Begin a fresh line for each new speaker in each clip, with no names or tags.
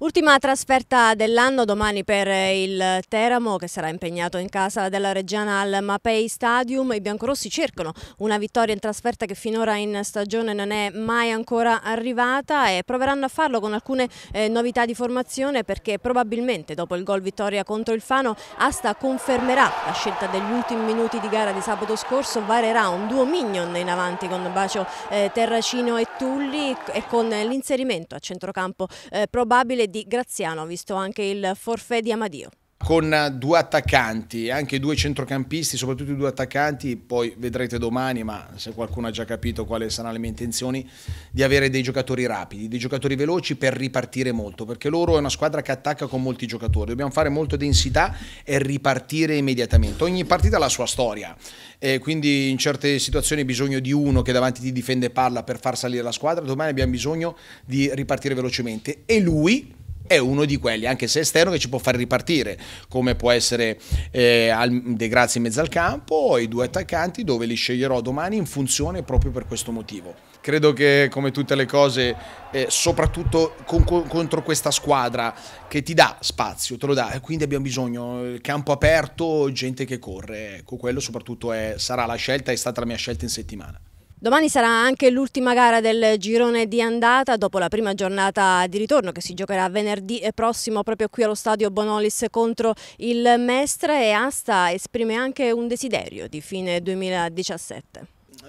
Ultima trasferta dell'anno domani per il Teramo che sarà impegnato in casa della Reggiana al Mapei Stadium. I biancorossi cercano una vittoria in trasferta che finora in stagione non è mai ancora arrivata e proveranno a farlo con alcune eh, novità di formazione perché probabilmente dopo il gol vittoria contro il Fano Asta confermerà la scelta degli ultimi minuti di gara di sabato scorso, varerà un duo minion in avanti con Bacio eh, Terracino e Tulli e con l'inserimento a centrocampo eh, probabile di Graziano, visto anche il forfè di Amadio
con due attaccanti, anche due centrocampisti, soprattutto due attaccanti, poi vedrete domani, ma se qualcuno ha già capito quali saranno le mie intenzioni, di avere dei giocatori rapidi, dei giocatori veloci per ripartire molto, perché loro è una squadra che attacca con molti giocatori, dobbiamo fare molta densità e ripartire immediatamente. Ogni partita ha la sua storia, e quindi in certe situazioni hai bisogno di uno che davanti ti difende palla per far salire la squadra, domani abbiamo bisogno di ripartire velocemente e lui è uno di quelli, anche se esterno, che ci può far ripartire, come può essere eh, De Grazia in mezzo al campo o i due attaccanti dove li sceglierò domani in funzione proprio per questo motivo. Credo che come tutte le cose, eh, soprattutto con, con, contro questa squadra che ti dà spazio, te lo dà, e quindi abbiamo bisogno eh, campo aperto, gente che corre, ecco quello soprattutto è, sarà la scelta, è stata la mia scelta in settimana.
Domani sarà anche l'ultima gara del girone di andata dopo la prima giornata di ritorno che si giocherà venerdì prossimo proprio qui allo stadio Bonolis contro il Mestre e Asta esprime anche un desiderio di fine 2017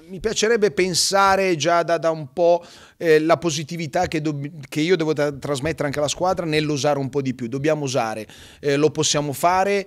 mi piacerebbe pensare già da, da un po' eh, la positività che, che io devo trasmettere anche alla squadra nell'osare un po' di più. Dobbiamo usare, eh, lo possiamo fare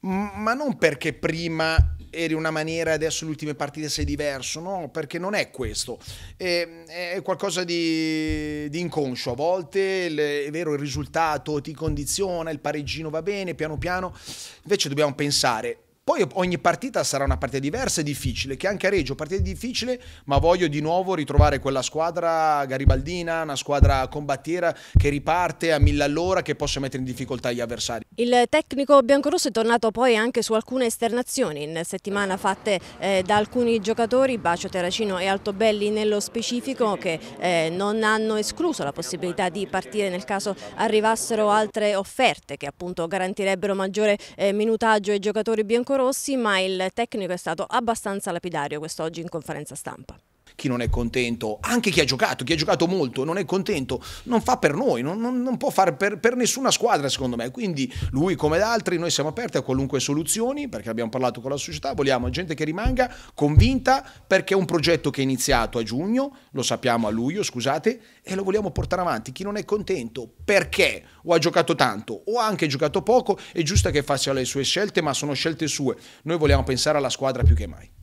ma non perché prima eri una maniera e adesso le ultime partite sei diverso, no, perché non è questo, è, è qualcosa di, di, inconscio, a volte le, è vero il risultato ti condiziona, il pareggino va bene, piano piano, invece dobbiamo pensare, poi ogni partita sarà una partita diversa e difficile, che anche a Reggio partita difficile, ma voglio di nuovo ritrovare quella squadra garibaldina, una squadra combattiera che riparte a mille all'ora, che possa mettere in difficoltà gli avversari.
Il tecnico biancorosso è tornato poi anche su alcune esternazioni in settimana fatte eh, da alcuni giocatori, Bacio Terracino e Altobelli nello specifico, che eh, non hanno escluso la possibilità di partire nel caso arrivassero altre offerte che appunto garantirebbero maggiore eh, minutaggio ai giocatori biancorossi, ma il tecnico è stato abbastanza lapidario quest'oggi in conferenza stampa
chi non è contento, anche chi ha giocato, chi ha giocato molto, non è contento, non fa per noi, non, non, non può fare per, per, nessuna squadra secondo me. Quindi lui come ad altri, noi siamo aperti a qualunque soluzione perché abbiamo parlato con la società, vogliamo gente che rimanga convinta perché è un progetto che è iniziato a giugno, lo sappiamo a luglio, scusate, e lo vogliamo portare avanti. Chi non è contento perché o ha giocato tanto o ha anche giocato poco, è giusto che faccia le sue scelte, ma sono scelte sue. Noi vogliamo pensare alla squadra più che mai.